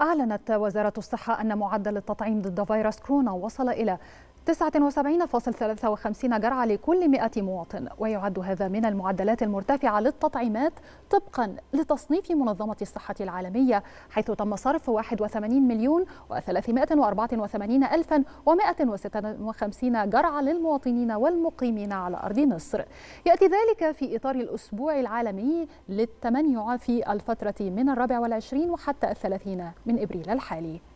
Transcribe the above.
أعلنت وزارة الصحة أن معدل التطعيم ضد فيروس كورونا وصل إلى 79.53 جرعة لكل 100 مواطن ويعد هذا من المعدلات المرتفعة للتطعيمات طبقا لتصنيف منظمة الصحة العالمية حيث تم صرف 81 مليون و384 ألفا و156 جرعة للمواطنين والمقيمين على أرض مصر يأتي ذلك في إطار الأسبوع العالمي للتمنع في الفترة من الرابع والعشرين وحتى الثلاثين من إبريل الحالي